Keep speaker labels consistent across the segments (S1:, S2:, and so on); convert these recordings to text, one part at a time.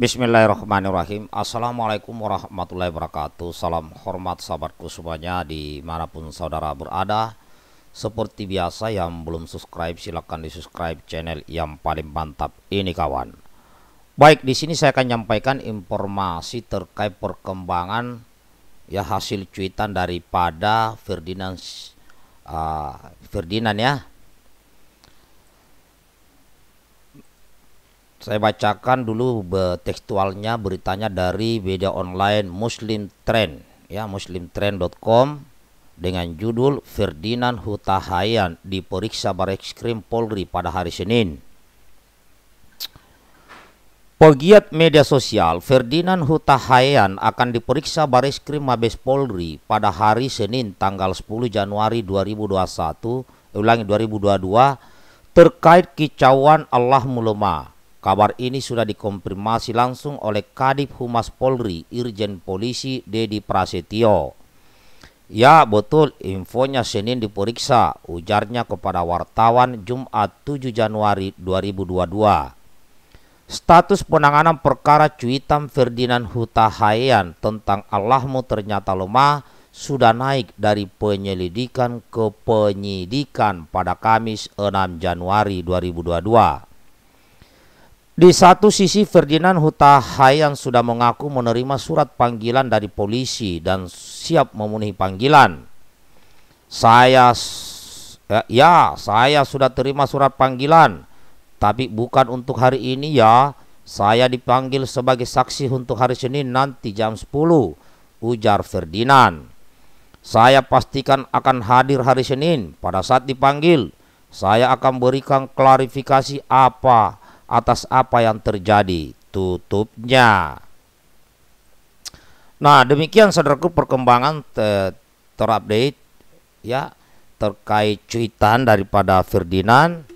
S1: Bismillahirrahmanirrahim Assalamualaikum warahmatullahi wabarakatuh Salam hormat sahabatku semuanya Dimanapun saudara berada Seperti biasa yang belum subscribe Silahkan di subscribe channel yang paling mantap ini kawan Baik di sini saya akan menyampaikan informasi terkait perkembangan Ya hasil cuitan daripada Ferdinand uh, Ferdinand ya Saya bacakan dulu tekstualnya beritanya dari media online Muslim Trend ya muslimtrend.com dengan judul Ferdinand Hutahayan diperiksa Bareskrim Polri pada hari Senin. Pegiat media sosial Ferdinand Hutahayan akan diperiksa Bareskrim Mabes Polri pada hari Senin tanggal 10 Januari 2021, eh, ulangi 2022 terkait kicauan Allah Mulemah Kabar ini sudah dikonfirmasi langsung oleh Kadif Humas Polri, Irjen Polisi Dedi Prasetyo. Ya betul, infonya Senin diperiksa, ujarnya kepada wartawan Jumat 7 Januari 2022. Status penanganan perkara cuitan Ferdinand Huta Hayan tentang Allahmu ternyata lemah sudah naik dari penyelidikan ke penyidikan pada Kamis 6 Januari 2022. Di satu sisi Ferdinand Hutahayan yang sudah mengaku menerima surat panggilan dari polisi dan siap memenuhi panggilan. Saya ya, ya, saya sudah terima surat panggilan, tapi bukan untuk hari ini ya. Saya dipanggil sebagai saksi untuk hari Senin nanti jam 10, ujar Ferdinand. Saya pastikan akan hadir hari Senin pada saat dipanggil. Saya akan berikan klarifikasi apa atas apa yang terjadi tutupnya. Nah, demikian saudaraku perkembangan terupdate ya terkait cuitan daripada Ferdinand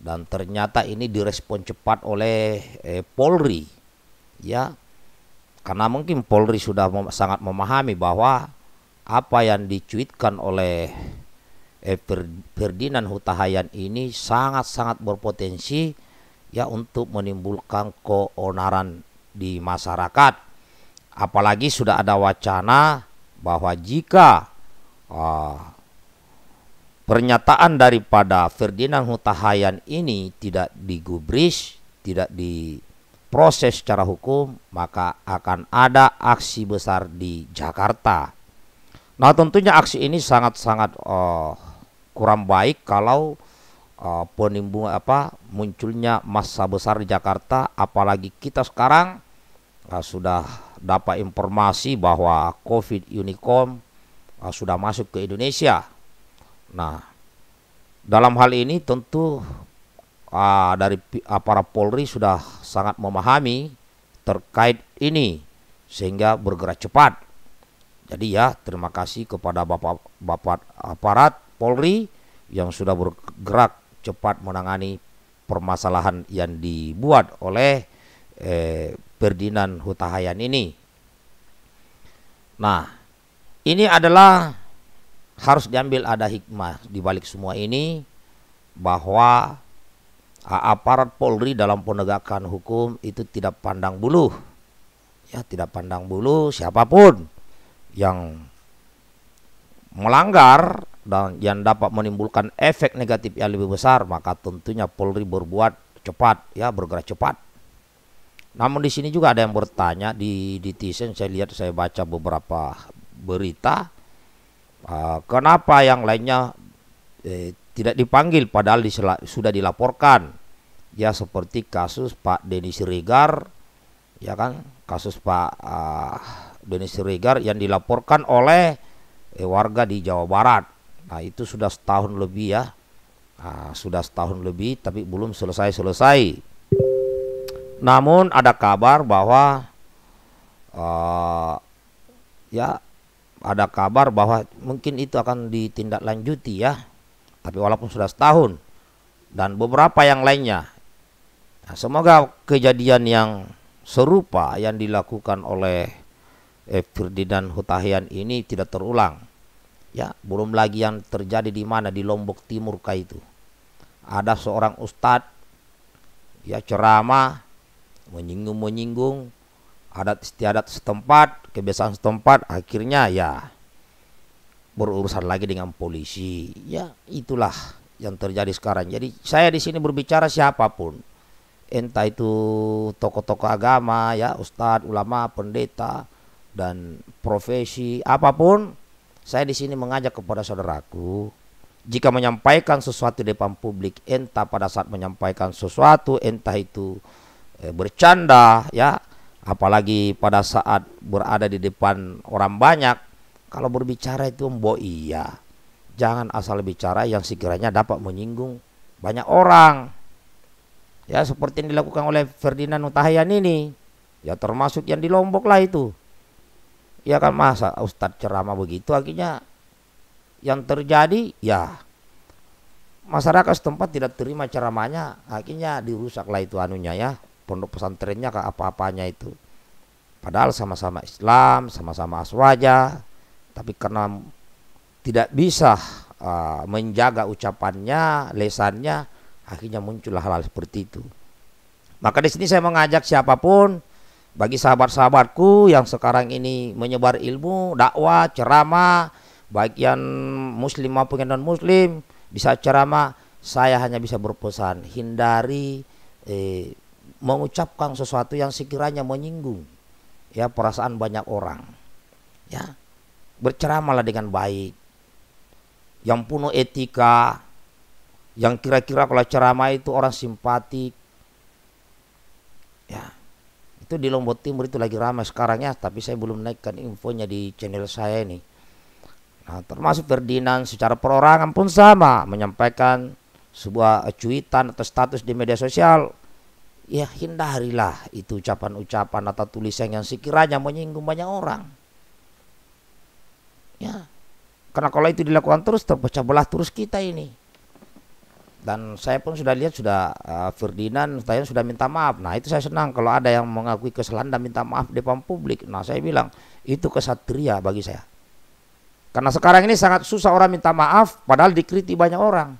S1: dan ternyata ini direspon cepat oleh eh, Polri ya karena mungkin Polri sudah mem sangat memahami bahwa apa yang dicuitkan oleh eh, Ferdinand Hutahayan ini sangat-sangat berpotensi ya untuk menimbulkan keonaran di masyarakat. Apalagi sudah ada wacana bahwa jika uh, pernyataan daripada Ferdinand Hutahayan ini tidak digubris, tidak diproses secara hukum, maka akan ada aksi besar di Jakarta. Nah, tentunya aksi ini sangat-sangat uh, kurang baik kalau uh, apa munculnya massa besar di Jakarta apalagi kita sekarang uh, sudah dapat informasi bahwa COVID Unicorn uh, eh, sudah masuk ke Indonesia. Nah, dalam hal ini tentu uh, dari uh, para Polri sudah sangat memahami terkait ini sehingga bergerak cepat. Jadi ya terima kasih kepada Bapak Bapak aparat Polri yang sudah bergerak cepat menangani permasalahan yang dibuat oleh eh, Ferdinand Hutahayan ini. Nah, ini adalah harus diambil ada hikmah di balik semua ini bahwa aparat Polri dalam penegakan hukum itu tidak pandang bulu. Ya, tidak pandang bulu siapapun yang melanggar dan yang dapat menimbulkan efek negatif yang lebih besar maka tentunya Polri berbuat cepat ya bergerak cepat. Namun di sini juga ada yang bertanya di di tizen saya lihat saya baca beberapa berita uh, kenapa yang lainnya eh, tidak dipanggil padahal disela, sudah dilaporkan ya seperti kasus Pak Denis Siregar ya kan kasus Pak uh, Denny Siregar yang dilaporkan oleh eh, warga di Jawa Barat Nah, itu sudah setahun lebih ya. Nah, sudah setahun lebih tapi belum selesai-selesai. Namun ada kabar bahwa uh, ya ada kabar bahwa mungkin itu akan ditindaklanjuti ya. Tapi walaupun sudah setahun dan beberapa yang lainnya. Nah, semoga kejadian yang serupa yang dilakukan oleh eh, Ferdinand Hutahian ini tidak terulang ya belum lagi yang terjadi di mana di Lombok Timur kah itu ada seorang ustadz ya ceramah menyinggung menyinggung adat istiadat setempat kebiasaan setempat akhirnya ya berurusan lagi dengan polisi ya itulah yang terjadi sekarang jadi saya di sini berbicara siapapun entah itu tokoh-tokoh agama ya ustadz ulama pendeta dan profesi apapun saya di sini mengajak kepada saudaraku, jika menyampaikan sesuatu di depan publik, entah pada saat menyampaikan sesuatu, entah itu eh, bercanda, ya, apalagi pada saat berada di depan orang banyak, kalau berbicara itu mbo iya. Jangan asal bicara yang sekiranya dapat menyinggung banyak orang. Ya, seperti yang dilakukan oleh Ferdinand Hutahian ini. Ya termasuk yang di Lombok lah itu ya kan masa ustad ceramah begitu akhirnya yang terjadi ya masyarakat setempat tidak terima ceramahnya akhirnya dirusaklah itu anunya ya pondok pesantrennya ke apa-apanya itu padahal sama-sama Islam sama-sama aswaja tapi karena tidak bisa uh, menjaga ucapannya lesannya akhirnya muncul hal-hal seperti itu maka di sini saya mengajak siapapun bagi sahabat-sahabatku yang sekarang ini menyebar ilmu, dakwah, ceramah, baik yang muslim maupun yang non-muslim, bisa ceramah, saya hanya bisa berpesan, hindari eh, mengucapkan sesuatu yang sekiranya menyinggung ya perasaan banyak orang. Ya. Berceramalah dengan baik. Yang penuh etika, yang kira-kira kalau ceramah itu orang simpatik, itu di Lombok Timur itu lagi ramai sekarang ya tapi saya belum naikkan infonya di channel saya ini nah termasuk Ferdinand secara perorangan pun sama menyampaikan sebuah cuitan atau status di media sosial ya hindarilah itu ucapan-ucapan atau tulisan yang sekiranya menyinggung banyak orang ya karena kalau itu dilakukan terus terpecah belah terus kita ini dan saya pun sudah lihat sudah uh, Ferdinand saya sudah minta maaf. Nah, itu saya senang kalau ada yang mengakui kesalahan dan minta maaf di depan publik. Nah, saya bilang itu kesatria bagi saya. Karena sekarang ini sangat susah orang minta maaf padahal dikritik banyak orang.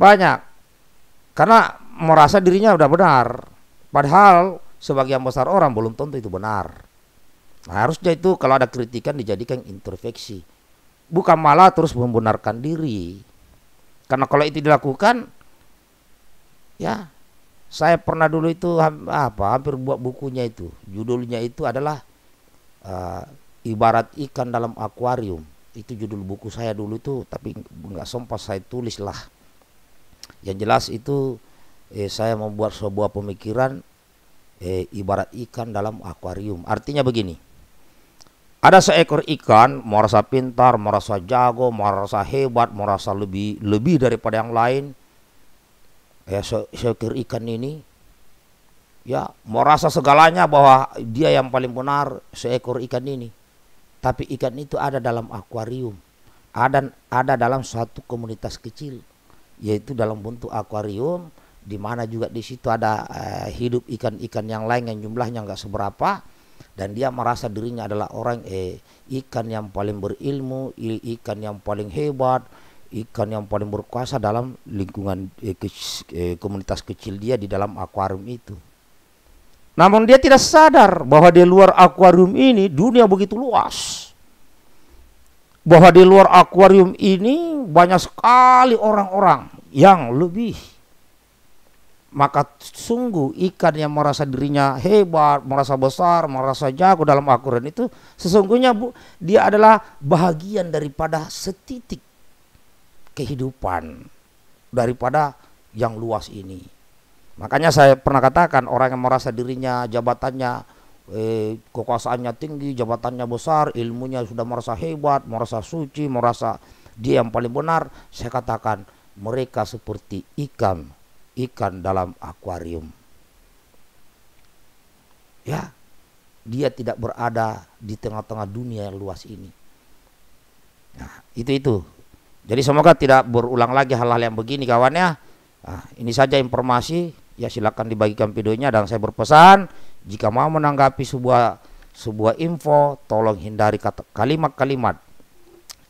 S1: Banyak. Karena merasa dirinya sudah benar. Padahal sebagian besar orang belum tentu itu benar. Nah, harusnya itu kalau ada kritikan dijadikan introspeksi. Bukan malah terus membenarkan diri. Karena kalau itu dilakukan ya saya pernah dulu itu apa hampir buat bukunya itu. Judulnya itu adalah uh, ibarat ikan dalam akuarium. Itu judul buku saya dulu itu tapi nggak sempat saya tulis lah. Yang jelas itu eh, saya membuat sebuah pemikiran eh, ibarat ikan dalam akuarium. Artinya begini ada seekor ikan merasa pintar, merasa jago, merasa hebat, merasa lebih lebih daripada yang lain. Ya se seekor ikan ini ya merasa segalanya bahwa dia yang paling benar seekor ikan ini. Tapi ikan itu ada dalam akuarium, ada ada dalam suatu komunitas kecil yaitu dalam bentuk akuarium di mana juga di situ ada eh, hidup ikan-ikan yang lain yang jumlahnya nggak seberapa dan dia merasa dirinya adalah orang eh ikan yang paling berilmu, ikan yang paling hebat, ikan yang paling berkuasa dalam lingkungan eh, ke, eh, komunitas kecil dia di dalam akuarium itu. Namun dia tidak sadar bahwa di luar akuarium ini dunia begitu luas. Bahwa di luar akuarium ini banyak sekali orang-orang yang lebih maka sungguh ikan yang merasa dirinya hebat, merasa besar, merasa jago dalam al itu sesungguhnya bu, dia adalah bahagian daripada setitik kehidupan daripada yang luas ini. Makanya saya pernah katakan orang yang merasa dirinya jabatannya eh, kekuasaannya tinggi, jabatannya besar, ilmunya sudah merasa hebat, merasa suci, merasa dia yang paling benar, saya katakan mereka seperti ikan ikan dalam akuarium. Ya, dia tidak berada di tengah-tengah dunia yang luas ini. Nah, itu itu. Jadi semoga tidak berulang lagi hal-hal yang begini kawan ya. Nah, ini saja informasi ya silakan dibagikan videonya dan saya berpesan jika mau menanggapi sebuah sebuah info tolong hindari kalimat-kalimat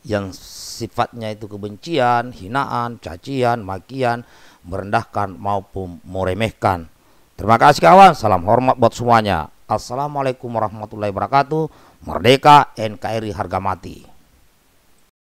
S1: yang sifatnya itu kebencian, hinaan, cacian, makian merendahkan maupun meremehkan. Terima kasih kawan, salam hormat buat semuanya. Assalamualaikum warahmatullahi wabarakatuh. Merdeka NKRI harga mati.